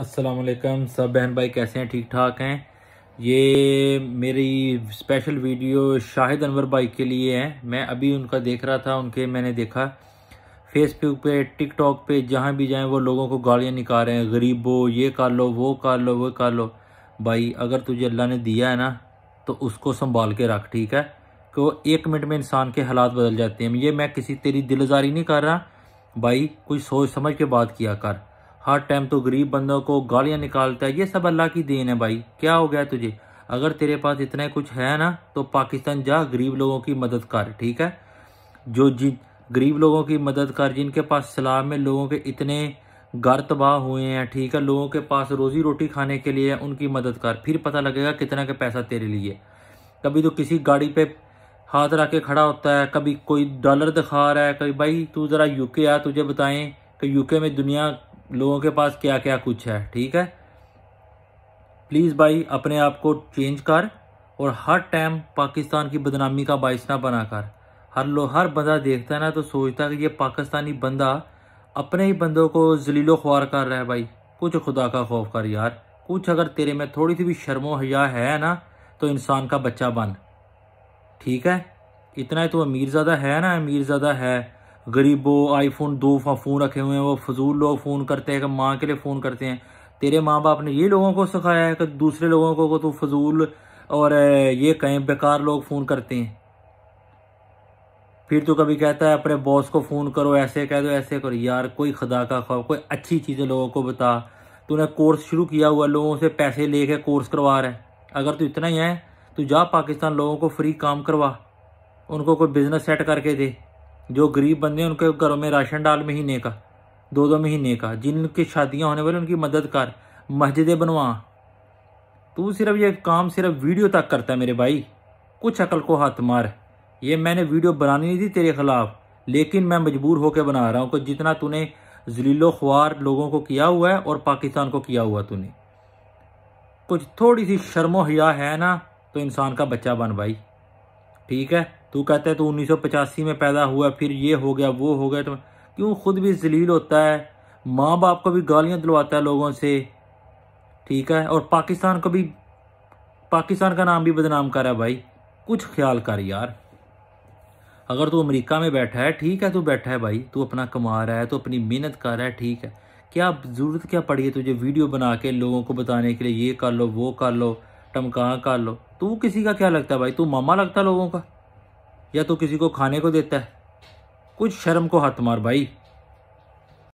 वालेकुम सब बहन भाई कैसे हैं ठीक ठाक हैं ये मेरी स्पेशल वीडियो शाहिद अनवर भाई के लिए है मैं अभी उनका देख रहा था उनके मैंने देखा फेसबुक पे टिकटॉक पे जहाँ भी जाएं वो लोगों को गालियाँ निकाल रहे हैं गरीबो ये कर लो वो कर लो वो कर लो भाई अगर तुझे अल्लाह ने दिया है ना तो उसको संभाल के रख ठीक है कि वो एक मिनट में इंसान के हालात बदल जाते हैं ये मैं किसी तेरी दिलजारी नहीं कर रहा भाई कुछ सोच समझ के बात किया कर हर टाइम तो गरीब बंदों को गालियाँ निकालता है ये सब अल्लाह की देन है भाई क्या हो गया तुझे अगर तेरे पास इतना कुछ है ना तो पाकिस्तान जा गरीब लोगों की मदद कर ठीक है जो जिन गरीब लोगों की मदद कर जिनके पास सलाम में लोगों के इतने घर तबाह हुए हैं ठीक है लोगों के पास रोज़ी रोटी खाने के लिए उनकी मदद कर फिर पता लगेगा कितना का पैसा तेरे लिए कभी तो किसी गाड़ी पे हाथ रख के खड़ा होता है कभी कोई डॉलर दिखा रहा है कभी भाई तू ज़रा यूके आ तुझे बताएं कि यूके में दुनिया लोगों के पास क्या क्या कुछ है ठीक है प्लीज़ भाई अपने आप को चेंज कर और हर टाइम पाकिस्तान की बदनामी का बाइस ना बना कर हर लो हर बंदा देखता है ना तो सोचता है कि ये पाकिस्तानी बंदा अपने ही बंदों को जलीलो ख्वार कर रहा है भाई कुछ खुदा का खौफ कर यार कुछ अगर तेरे में थोड़ी सी भी शर्मो हया है ना तो इंसान का बच्चा बन ठीक है इतना ही तो अमीर ज़्यादा है ना अमीर ज़्यादा है गरीबों आईफोन दो फ़ोन रखे हुए हैं वो फजूल लोग फ़ोन करते हैं कि माँ के लिए फ़ोन करते हैं तेरे माँ बाप ने ये लोगों को सिखाया है कि दूसरे लोगों को तो फजूल और ये कहें बेकार लोग फ़ोन करते हैं फिर तो कभी कहता है अपने बॉस को फ़ोन करो ऐसे कह दो ऐसे करो यार कोई खुदा का खौफ कोई अच्छी चीज़ें लोगों को बता तूने कोर्स शुरू किया हुआ लोगों से पैसे ले कर कोर्स करवा रहे अगर तू इतना ही है तो जा पाकिस्तान लोगों को फ्री काम करवा उनको कोई बिज़नेस सेट करके दे जो गरीब बंदे हैं उनके घरों में राशन डाल महीने का दो दो महीने का जिनकी शादियाँ होने वाली उनकी मदद कर मस्जिदें बनवा तू सिर्फ ये काम सिर्फ वीडियो तक करता है मेरे भाई कुछ अकल को हाथ मार ये मैंने वीडियो बनानी नहीं थी तेरे ख़िलाफ़ लेकिन मैं मजबूर होकर बना रहा हूँ कि जितना तूने जलीलो ख्वार लोगों को किया हुआ है और पाकिस्तान को किया हुआ तूने कुछ थोड़ी सी शर्मो हया है ना तो इंसान का बच्चा बन भाई ठीक है तू कहता है तो उन्नीस में पैदा हुआ फिर ये हो गया वो हो गया तो क्यों खुद भी जलील होता है माँ बाप को भी गालियाँ दिलवाता है लोगों से ठीक है और पाकिस्तान को भी पाकिस्तान का नाम भी बदनाम कर रहा है भाई कुछ ख्याल कर यार अगर तू अमेरिका में बैठा है ठीक है तू बैठा है भाई तू अपना कमा रहा है तो अपनी मेहनत कर रहा है ठीक है क्या ज़रूरत क्या पड़ी है तुझे वीडियो बना के लोगों को बताने के लिए ये कर लो वो कर लो टमका कर लो तू किसी का क्या लगता है भाई तू मामा लगता है लोगों का या तो किसी को खाने को देता है कुछ शर्म को हाथ मार भाई